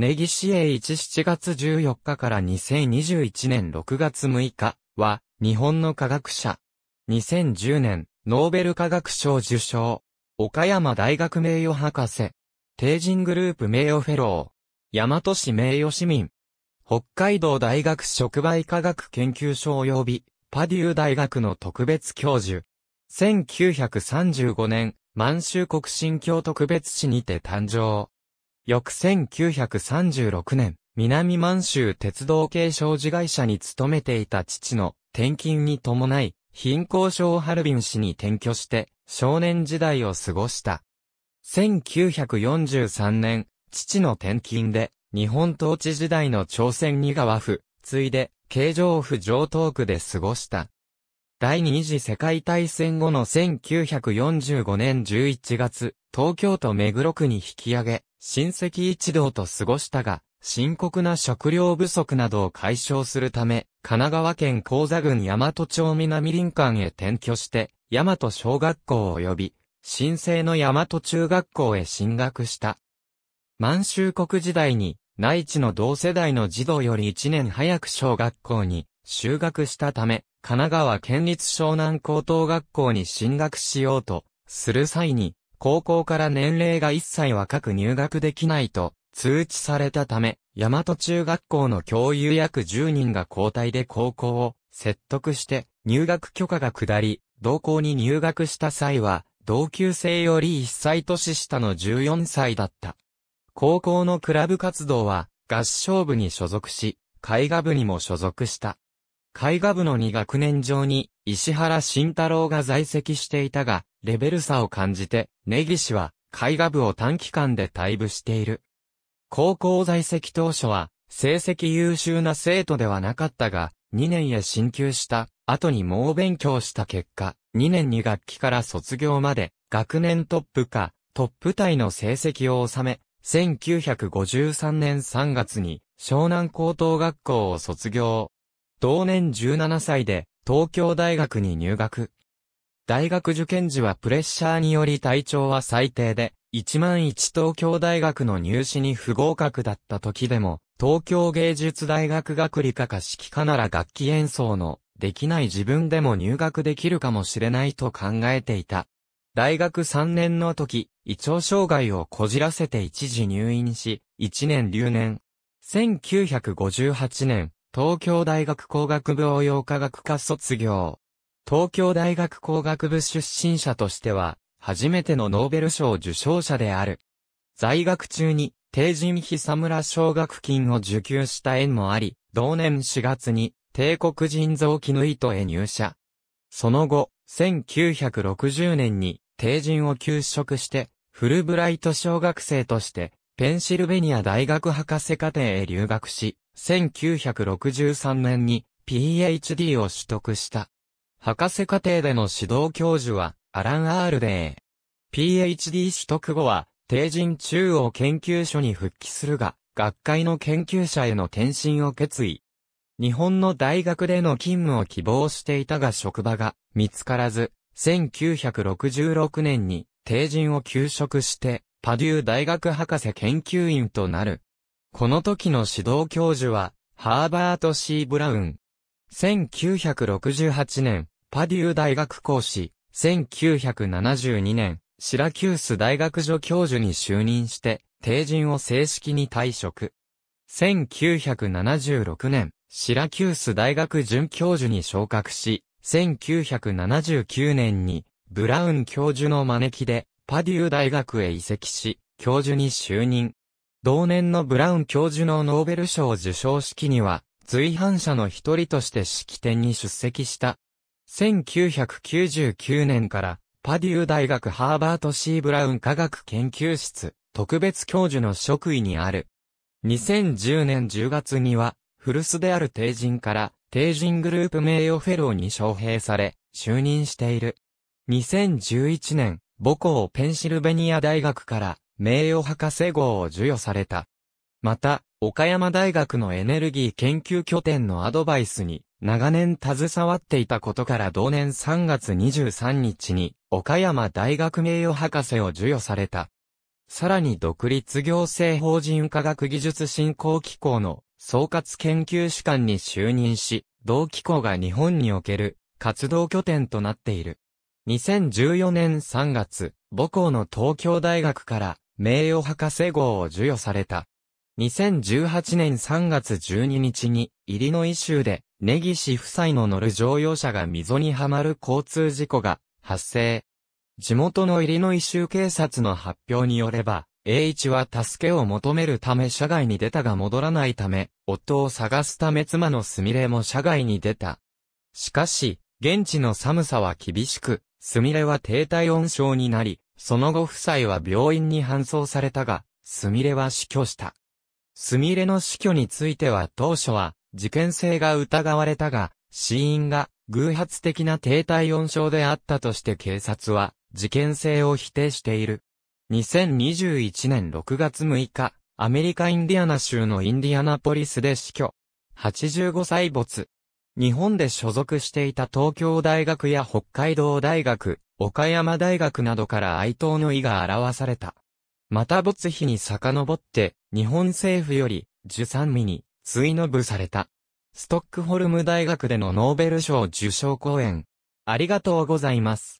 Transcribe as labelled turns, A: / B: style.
A: ネギ岸へ1 7月14日から2021年6月6日は、日本の科学者。2010年、ノーベル化学賞受賞。岡山大学名誉博士。帝人グループ名誉フェロー。大和市名誉市民。北海道大学触媒科学研究所及び、パデュー大学の特別教授。1935年、満州国新教特別市にて誕生。翌1936年、南満州鉄道系商事会社に勤めていた父の転勤に伴い、貧困症ハルビン市に転居して、少年時代を過ごした。1943年、父の転勤で、日本統治時代の朝鮮二川府、ついで、京城府上東区で過ごした。第二次世界大戦後の1945年11月、東京都目黒区に引き上げ、親戚一同と過ごしたが、深刻な食料不足などを解消するため、神奈川県高座郡大和町南林間へ転居して、大和小学校及び、新生の大和中学校へ進学した。満州国時代に、内地の同世代の児童より1年早く小学校に就学したため、神奈川県立湘南高等学校に進学しようと、する際に、高校から年齢が一切若く入学できないと通知されたため、大和中学校の教諭約10人が交代で高校を説得して入学許可が下り、同校に入学した際は、同級生より1歳年下の14歳だった。高校のクラブ活動は、合唱部に所属し、絵画部にも所属した。絵画部の2学年上に、石原慎太郎が在籍していたが、レベル差を感じて、根岸は、絵画部を短期間で退部している。高校在籍当初は、成績優秀な生徒ではなかったが、2年へ進級した後に猛勉強した結果、2年2学期から卒業まで、学年トップか、トップ隊の成績を収め、1953年3月に湘南高等学校を卒業。同年17歳で東京大学に入学。大学受験時はプレッシャーにより体調は最低で、1万1東京大学の入試に不合格だった時でも、東京芸術大学学理科か指揮科なら楽器演奏のできない自分でも入学できるかもしれないと考えていた。大学3年の時、胃腸障害をこじらせて一時入院し、1年留年。1958年、東京大学工学部応用科学科卒業。東京大学工学部出身者としては、初めてのノーベル賞受賞者である。在学中に、定人ムラ奨学金を受給した縁もあり、同年4月に、帝国人造機絹糸へ入社。その後、1960年に、帝人を休職して、フルブライト小学生として、ペンシルベニア大学博士課程へ留学し、1963年に PhD を取得した。博士課程での指導教授は、アラン・アールデー。PhD 取得後は、定人中央研究所に復帰するが、学会の研究者への転身を決意。日本の大学での勤務を希望していたが職場が見つからず、1966年に定人を休職して、パデュー大学博士研究員となる。この時の指導教授は、ハーバート・シー・ブラウン。1968年、パデュー大学講師。1972年、シラキュース大学助教授に就任して、定人を正式に退職。1976年、シラキュース大学准教授に昇格し、1979年に、ブラウン教授の招きで、パデュー大学へ移籍し、教授に就任。同年のブラウン教授のノーベル賞受賞式には、随伴者の一人として式典に出席した。1999年から、パデュー大学ハーバート C ブラウン科学研究室、特別教授の職位にある。2010年10月には、古巣である帝人から、帝人グループ名誉フェローに招聘され、就任している。2011年、母校ペンシルベニア大学から名誉博士号を授与された。また、岡山大学のエネルギー研究拠点のアドバイスに長年携わっていたことから同年3月23日に岡山大学名誉博士を授与された。さらに独立行政法人科学技術振興機構の総括研究主管に就任し、同機構が日本における活動拠点となっている。2014年3月、母校の東京大学から名誉博士号を授与された。2018年3月12日に、イリノイ州で、根岸夫妻の乗る乗用車が溝にはまる交通事故が発生。地元のイリノイ州警察の発表によれば、A1 は助けを求めるため車外に出たが戻らないため、夫を探すため妻のすみれも車外に出た。しかし、現地の寒さは厳しく、スミレは低体温症になり、その後夫妻は病院に搬送されたが、スミレは死去した。スミレの死去については当初は、事件性が疑われたが、死因が偶発的な低体温症であったとして警察は、事件性を否定している。2021年6月6日、アメリカインディアナ州のインディアナポリスで死去。85歳没。日本で所属していた東京大学や北海道大学、岡山大学などから哀悼の意が表された。また没碑に遡って、日本政府より、受賛身に、追の部された。ストックホルム大学でのノーベル賞受賞講演。ありがとうございます。